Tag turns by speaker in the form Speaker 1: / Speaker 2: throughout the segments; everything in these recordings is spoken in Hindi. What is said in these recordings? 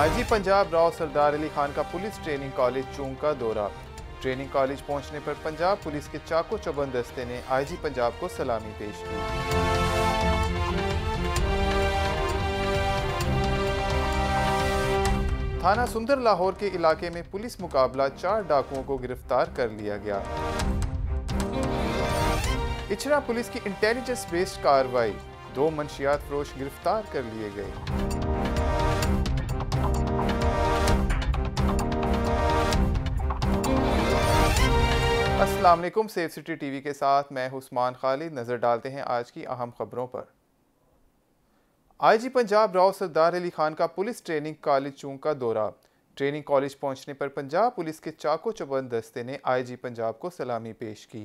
Speaker 1: आईजी पंजाब राव सरदार अली खान का पुलिस ट्रेनिंग कॉलेज चूंग का दौरा ट्रेनिंग कॉलेज पहुंचने पर पंजाब पुलिस के चाको चौबंद दस्ते ने आईजी पंजाब को सलामी पेश की थाना सुंदर लाहौर के इलाके में पुलिस मुकाबला चार डाकुओं को गिरफ्तार कर लिया गया इचरा पुलिस की इंटेलिजेंस बेस्ड कार्रवाई दो मंशियात फरोश गिरफ्तार कर लिए गए अस्सलाम वालेकुम सेफ सिटी टीवी के साथ मैं हुस्मान खालिद नज़र डालते हैं आज की अहम खबरों पर आईजी पंजाब राव सरदार अली खान का पुलिस ट्रेनिंग कॉलेज चूंग का दौरा ट्रेनिंग कॉलेज पहुंचने पर पंजाब पुलिस के चाको चबंद दस्ते ने आईजी पंजाब को सलामी पेश की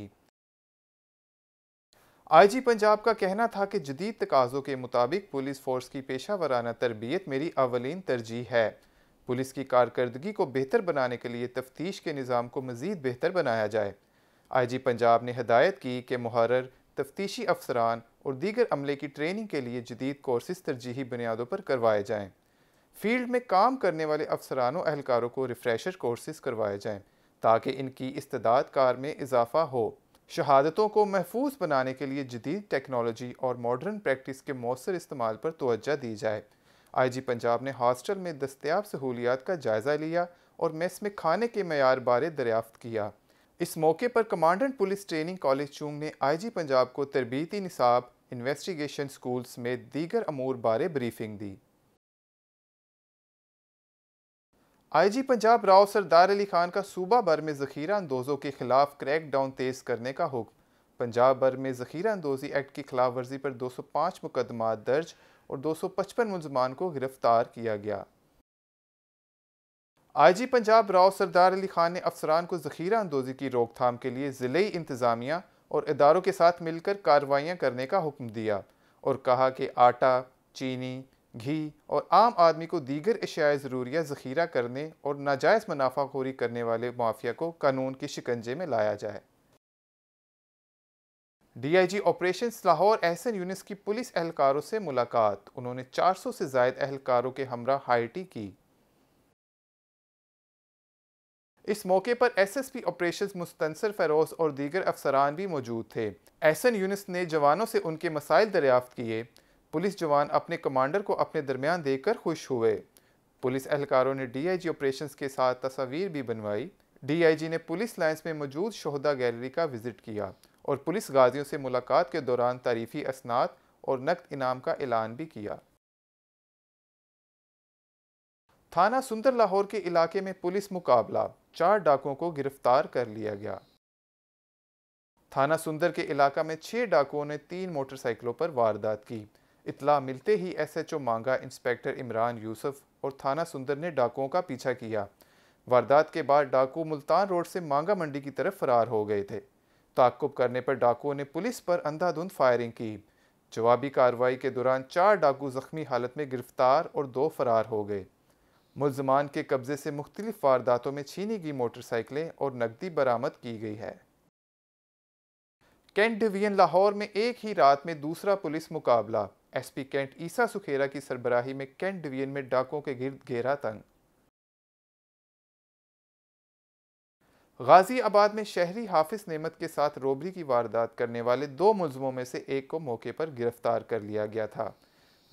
Speaker 1: आईजी पंजाब का कहना था कि जदीद तकाज़ों के मुताबिक पुलिस फोर्स की पेशा वराना तरबियत मेरी अवलिन तरजीह है पुलिस की कारकर्दगी को बेहतर बनाने के लिए तफ्तीश के निज़ाम को मज़ीद बेहतर बनाया जाए आई जी पंजाब ने हदायत की कि महर्र तफ्तीशी अफसरान और दीगर अमले की ट्रेनिंग के लिए जदीद कोर्सेज तरजीही बुनियादों पर करवाए जाएँ फील्ड में काम करने वाले अफसरानों अहलकारों को रिफ्रेशर कोर्सेज करवाए जाएँ ताकि इनकी इस्ताद कार में इजाफा हो शहादतों को महफूज बनाने के लिए जदीद टेक्नोलॉजी और मॉडर्न प्रैक्टिस के मौसर इस्तेमाल पर तोज्जा दी जाए आई जी पंजाब ने हॉस्टल में दस्तियाब सहूलियात का जायज़ा लिया और मेस में खाने के मैार बारे दरियाफ्त किया इस मौके पर commandant police training college Chung ने आईजी पंजाब को तरबीती निसाब इन्वेस्टिगेशन स्कूल्स में दीगर अमूर बारे ब्रीफिंग दी आईजी पंजाब राव सरदार अली खान का सूबा भर में जखीरा अंदोज़ों के खिलाफ क्रैक डाउन तेज़ करने का हुक्म पंजाब भर में जखीरा अंदोज़ी एक्ट की खिलाफ वर्जी पर 205 मुकदमा दर्ज और 255 मुलजमान को गिरफ्तार किया गया आईजी पंजाब राव सरदार अली खान ने अफसरान को जखीरा अंदोजी की रोकथाम के लिए ज़िले इंतज़ामिया और इदारों के साथ मिलकर कार्रवाइयाँ करने का हुक्म दिया और कहा कि आटा चीनी घी और आम आदमी को दीगर अशियाए ज़रूरिया ज़खीरा करने और नाजायज़ मुनाफाखोरी करने वाले माफिया को कानून के शिकंजे में लाया जाए डीआईजी ऑपरेशन लाहौर एहसन यूनिस की पुलिस एहलकारों से मुलाकात उन्होंने 400 से जायद एहलकारों के हमरा हाईटी की इस मौके पर एसएसपी ऑपरेशंस मुस्तंसर फरोज और दीगर अफसरान भी मौजूद थे एहसन यूनिस ने जवानों से उनके मसाइल दरियाफ्त किए पुलिस जवान अपने कमांडर को अपने दरमियान देखकर खुश हुए पुलिस एहलकारों ने डीआईजी ऑपरेशंस के साथ तस्वीर भी बनवाई डीआईजी ने पुलिस लाइन्स में मौजूद शहदा गैलरी का विजिट किया और पुलिस गाजियों से मुलाकात के दौरान तारीफी असनाद और नकद इनाम का ऐलान भी किया थाना सुंदर लाहौर के इलाके में पुलिस मुकाबला चार डाकुओं को गिरफ्तार कर लिया गया थाना सुंदर के इलाका में छह डाकुओं ने तीन मोटरसाइकिलों पर वारदात की इतला मिलते ही एसएचओ मांगा इंस्पेक्टर इमरान यूसुफ और थाना सुंदर ने डाकुओं का पीछा किया वारदात के बाद डाकू मुल्तान रोड से मांगा मंडी की तरफ फरार हो गए थे ताकुब करने पर डाकुओं ने पुलिस पर अंधाधुंध फायरिंग की जवाबी कार्रवाई के दौरान चार डाकू जख्मी हालत में गिरफ्तार और दो फरार हो गए मुलजमान के कब्ज़े से मुख्तलिफ वारदातों में छीनी गई मोटरसाइकिलें और नकदी बरामद की गई है कैंट डिवीजन लाहौर में एक ही रात में दूसरा पुलिस मुकाबला S P cantt Isa Sukhera की सरबराही में कैंट डिवीजन में डाकों के गिर्द घेरा तंग गाजी आबाद में शहरी हाफिज नेमत के साथ रोबरी की वारदात करने वाले दो मुलजमों में से एक को मौके पर गिरफ्तार कर लिया गया था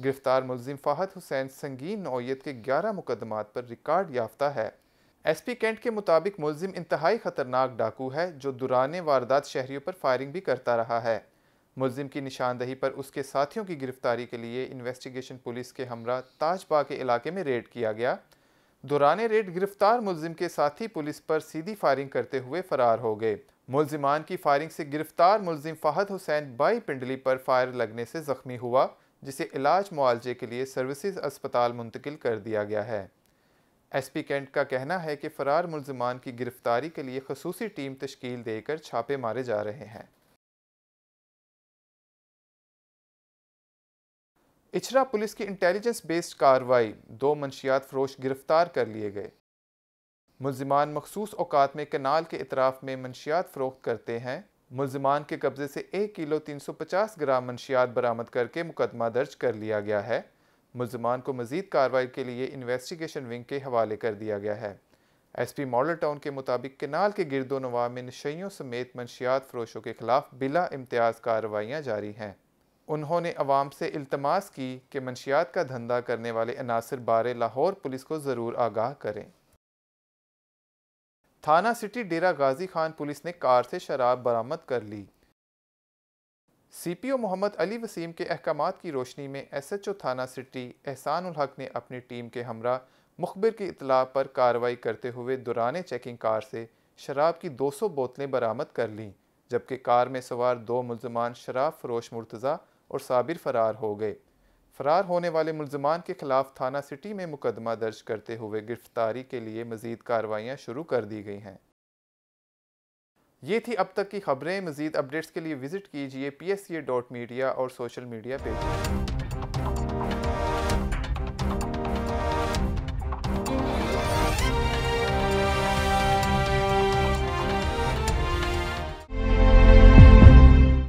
Speaker 1: गिरफ्तार मुलजिम फ़ाहद हुसैन संगीन नौीयत के ग्यारह मुकदमात पर रिकॉर्ड याफ्ता है एस पी कैंट के मुताबिक मुलजिम इंतहाई ख़तरनाक डाकू है जो दुराने वारदात शहरीों पर फायरिंग भी करता रहा है मुलजिम की निशानदही पर उसके साथियों की गिरफ्तारी के लिए इन्वेस्टिगेशन पुलिस के हमरा ताजबा के इलाके में रेड किया गया दौरान रेड गिरफ्तार मुलजिम के साथी पुलिस पर सीधी फायरिंग करते हुए फरार हो गए मुलजिमान की फायरिंग से गिरफ्तार मुलजिम फ़ाहद हुसैन बाई पिंडली पर फायर लगने से ज़ख्मी हुआ जिसे इलाज मुआवजे के लिए सर्विसेज अस्पताल मुंतकिल कर दिया गया है एस पी कैंट का कहना है कि फ़रार मुलजमान की गिरफ्तारी के लिए खसूसी टीम तश्कील देकर छापे मारे जा रहे हैं इछरा पुलिस की इंटेलिजेंस बेस्ड कार्रवाई दो मंशियात फरोश गिरफ्तार कर लिए गए मुलजमान मखसूस अवकात में कनाल के इतराफ़ में मंशियात फ़रोख्त करते हैं मुलजमान के कब्ज़े से एक किलो तीन सौ पचास ग्राम मनशियात बरामद करके मुकदमा दर्ज कर लिया गया है मुलजमान को मजीद कार्रवाई के लिए इन्वेस्टिगेशन विंग के हवाले कर दिया गया है एस पी मॉडल टाउन के मुताबिक केनाल के गिरदो नवा में नशियों समेत मनशियात फरोशों के खिलाफ बिला इम्तियाज़ कार्रवाइयाँ जारी हैं उन्होंने अवाम से अल्तमास की कि मनशियात का धंधा करने वाले अनासर बारे लाहौर पुलिस को ज़रूर आगाह करें थाना सिटी डेरा गाजी खान पुलिस ने कार से शराब बरामद कर ली सीपीओ मोहम्मद अली वसीम के अहकाम की रोशनी में एसएचओ थाना सिटी एहसान उल हक ने अपनी टीम के हमरा मुखबिर की इतला पर कार्रवाई करते हुए दुराने चेकिंग कार से शराब की 200 बोतलें बरामद कर लीं जबकि कार में सवार दो मुलजमान शराब फरोश मुर्तज़ा और साबिर फरार हो गए फरार होने वाले मुलजमान के खिलाफ थाना सिटी में मुकदमा दर्ज करते हुए गिरफ्तारी के लिए मजीद कार्रवाइयाँ शुरू कर दी गई हैं ये थी अब तक की खबरें मजीद अपडेट्स के लिए विजिट कीजिए पी एस डॉट मीडिया और सोशल मीडिया पेज